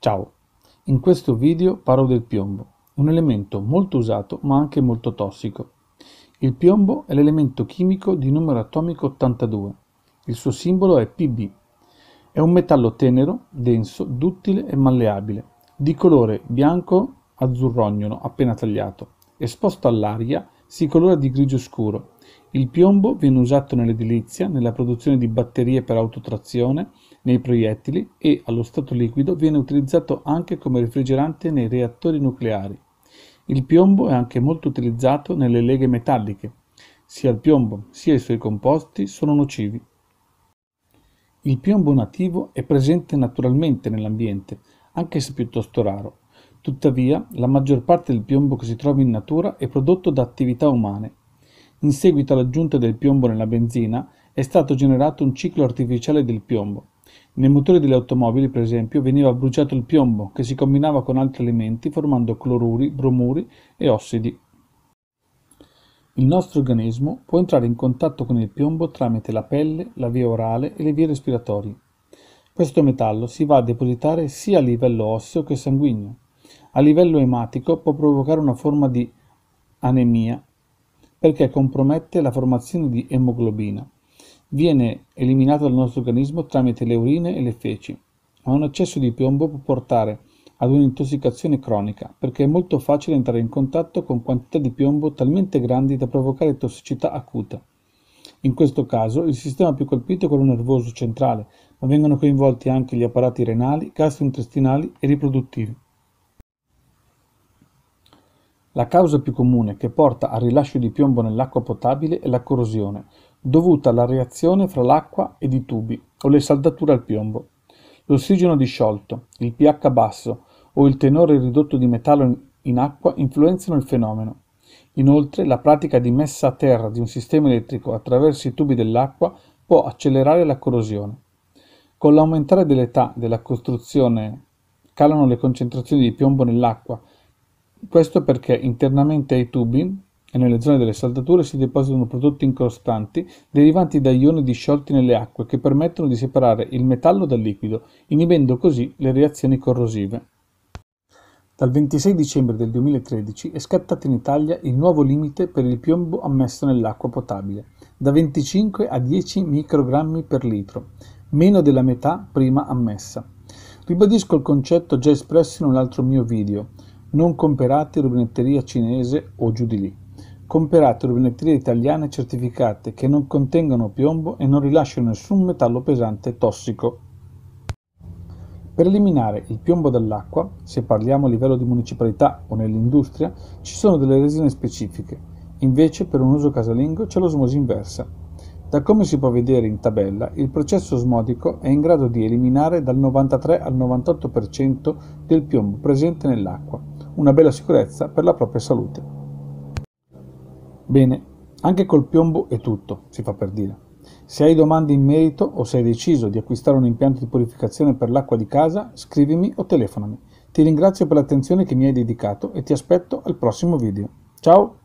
Ciao, in questo video parlo del piombo, un elemento molto usato ma anche molto tossico. Il piombo è l'elemento chimico di numero atomico 82, il suo simbolo è Pb. È un metallo tenero, denso, duttile e malleabile, di colore bianco azzurrognolo appena tagliato. Esposto all'aria si colora di grigio scuro il piombo viene usato nell'edilizia, nella produzione di batterie per autotrazione, nei proiettili e, allo stato liquido, viene utilizzato anche come refrigerante nei reattori nucleari. Il piombo è anche molto utilizzato nelle leghe metalliche. Sia il piombo sia i suoi composti sono nocivi. Il piombo nativo è presente naturalmente nell'ambiente, anche se piuttosto raro. Tuttavia, la maggior parte del piombo che si trova in natura è prodotto da attività umane. In seguito all'aggiunta del piombo nella benzina è stato generato un ciclo artificiale del piombo. Nei motori delle automobili, per esempio, veniva bruciato il piombo che si combinava con altri elementi formando cloruri, bromuri e ossidi. Il nostro organismo può entrare in contatto con il piombo tramite la pelle, la via orale e le vie respiratorie. Questo metallo si va a depositare sia a livello osseo che sanguigno. A livello ematico può provocare una forma di anemia perché compromette la formazione di emoglobina. Viene eliminata dal nostro organismo tramite le urine e le feci, ma un eccesso di piombo può portare ad un'intossicazione cronica, perché è molto facile entrare in contatto con quantità di piombo talmente grandi da provocare tossicità acuta. In questo caso il sistema più colpito è quello nervoso centrale, ma vengono coinvolti anche gli apparati renali, gastrointestinali e riproduttivi. La causa più comune che porta al rilascio di piombo nell'acqua potabile è la corrosione, dovuta alla reazione fra l'acqua ed i tubi o le saldature al piombo. L'ossigeno disciolto, il pH basso o il tenore ridotto di metallo in acqua influenzano il fenomeno. Inoltre, la pratica di messa a terra di un sistema elettrico attraverso i tubi dell'acqua può accelerare la corrosione. Con l'aumentare dell'età della costruzione calano le concentrazioni di piombo nell'acqua questo perché internamente ai tubi e nelle zone delle saldature si depositano prodotti incrostanti derivanti da ioni disciolti nelle acque che permettono di separare il metallo dal liquido, inibendo così le reazioni corrosive. Dal 26 dicembre del 2013 è scattato in Italia il nuovo limite per il piombo ammesso nell'acqua potabile, da 25 a 10 microgrammi per litro, meno della metà prima ammessa. Ribadisco il concetto già espresso in un altro mio video. Non comperate rubinetteria cinese o giù di lì. Comperate rubinetterie italiane certificate che non contengano piombo e non rilasciano nessun metallo pesante tossico. Per eliminare il piombo dall'acqua, se parliamo a livello di municipalità o nell'industria, ci sono delle resine specifiche, invece per un uso casalingo c'è l'osmosi inversa. Da come si può vedere in tabella, il processo osmodico è in grado di eliminare dal 93 al 98% del piombo presente nell'acqua una bella sicurezza per la propria salute. Bene, anche col piombo è tutto, si fa per dire. Se hai domande in merito o se hai deciso di acquistare un impianto di purificazione per l'acqua di casa, scrivimi o telefonami. Ti ringrazio per l'attenzione che mi hai dedicato e ti aspetto al prossimo video. Ciao!